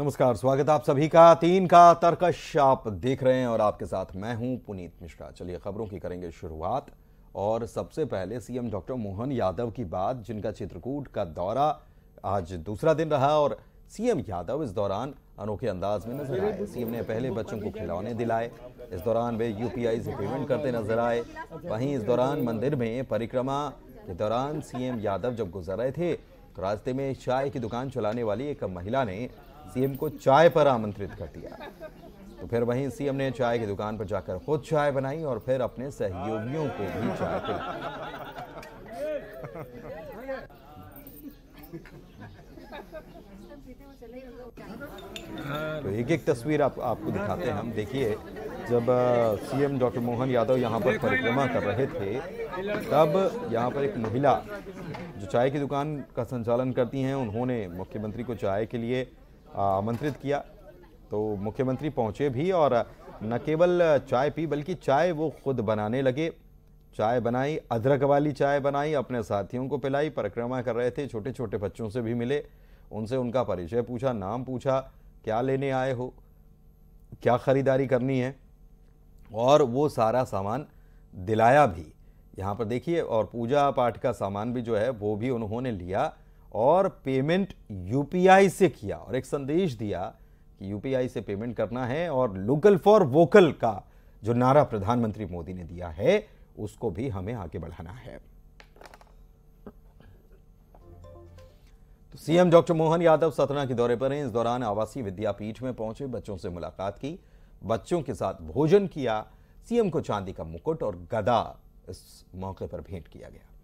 नमस्कार स्वागत आप सभी का तीन का तर्कश आप देख रहे हैं और आपके साथ मैं हूं पुनीत मिश्रा चलिए खबरों की करेंगे शुरुआत और सबसे पहले सीएम डॉक्टर मोहन यादव की बात जिनका चित्रकूट का दौरा आज दूसरा दिन रहा और सीएम यादव इस दौरान अनोखे अंदाज में नजर आए सीएम ने पहले बच्चों को खिलौने दिलाए इस दौरान वे यूपीआई से पेमेंट करते नजर आए वहीं इस दौरान मंदिर में परिक्रमा के दौरान सीएम यादव जब गुजर रहे थे तो रास्ते में चाय की दुकान चलाने वाली एक महिला ने सीएम को चाय पर आमंत्रित कर दिया तो फिर वहीं सीएम ने चाय की दुकान पर जाकर खुद चाय बनाई और फिर अपने सहयोगियों को भी चाय तो एक एक तस्वीर आप, आपको दिखाते हैं हम देखिए जब सीएम डॉक्टर मोहन यादव यहाँ पर परिक्रमा कर रहे थे तब यहाँ पर एक महिला जो चाय की दुकान का संचालन करती हैं उन्होंने मुख्यमंत्री को चाय के लिए आमंत्रित किया तो मुख्यमंत्री पहुंचे भी और न केवल चाय पी बल्कि चाय वो खुद बनाने लगे चाय बनाई अदरक वाली चाय बनाई अपने साथियों को पिलाई परिक्रमा कर रहे थे छोटे छोटे बच्चों से भी मिले उनसे उनका परिचय पूछा नाम पूछा क्या लेने आए हो क्या ख़रीदारी करनी है और वो सारा सामान दिलाया भी यहाँ पर देखिए और पूजा पाठ का सामान भी जो है वो भी उन्होंने लिया और पेमेंट यूपीआई से किया और एक संदेश दिया कि यूपीआई से पेमेंट करना है और लोकल फॉर वोकल का जो नारा प्रधानमंत्री मोदी ने दिया है उसको भी हमें आगे बढ़ाना है तो सीएम डॉक्टर मोहन यादव सतना के दौरे पर हैं इस दौरान आवासीय विद्यापीठ में पहुंचे बच्चों से मुलाकात की बच्चों के साथ भोजन किया सीएम को चांदी का मुकुट और गदा इस मौके पर भेंट किया गया